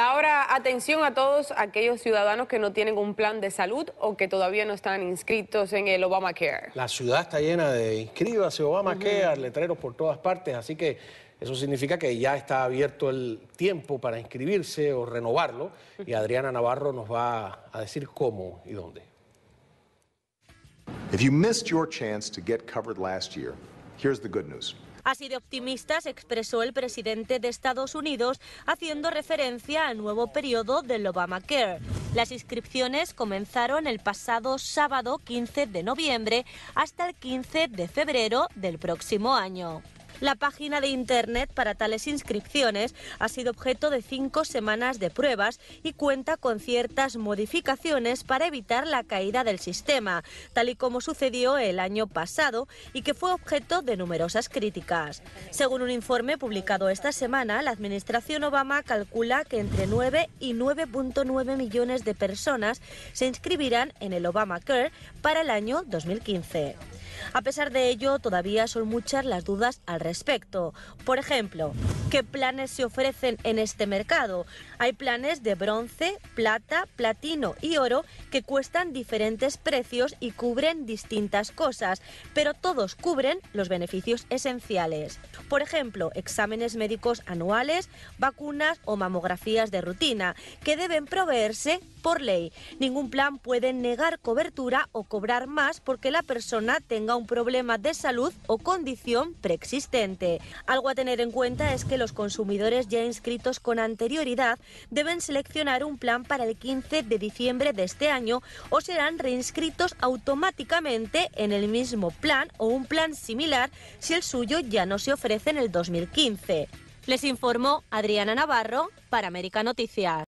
Ahora, atención a todos aquellos ciudadanos que no tienen un plan de salud o que todavía no están inscritos en el Obamacare. La ciudad está llena de inscríbase Obamacare, el letreros por todas partes, así que eso significa que ya está abierto el tiempo para inscribirse o renovarlo y Adriana Navarro nos va a decir cómo y dónde. here's the good news. Así de optimistas expresó el presidente de Estados Unidos haciendo referencia al nuevo periodo del Obamacare. Las inscripciones comenzaron el pasado sábado 15 de noviembre hasta el 15 de febrero del próximo año. La página de Internet para tales inscripciones ha sido objeto de cinco semanas de pruebas y cuenta con ciertas modificaciones para evitar la caída del sistema, tal y como sucedió el año pasado y que fue objeto de numerosas críticas. Según un informe publicado esta semana, la Administración Obama calcula que entre 9 y 9.9 millones de personas se inscribirán en el Obamacare para el año 2015. A pesar de ello, todavía son muchas las dudas al respecto. Por ejemplo, ¿qué planes se ofrecen en este mercado? Hay planes de bronce, plata, platino y oro que cuestan diferentes precios y cubren distintas cosas, pero todos cubren los beneficios esenciales. Por ejemplo, exámenes médicos anuales, vacunas o mamografías de rutina, que deben proveerse por ley. Ningún plan puede negar cobertura o cobrar más porque la persona tenga un problema de salud o condición preexistente. Algo a tener en cuenta es que los consumidores ya inscritos con anterioridad deben seleccionar un plan para el 15 de diciembre de este año o serán reinscritos automáticamente en el mismo plan o un plan similar si el suyo ya no se ofrece en el 2015. Les informó Adriana Navarro para América Noticias.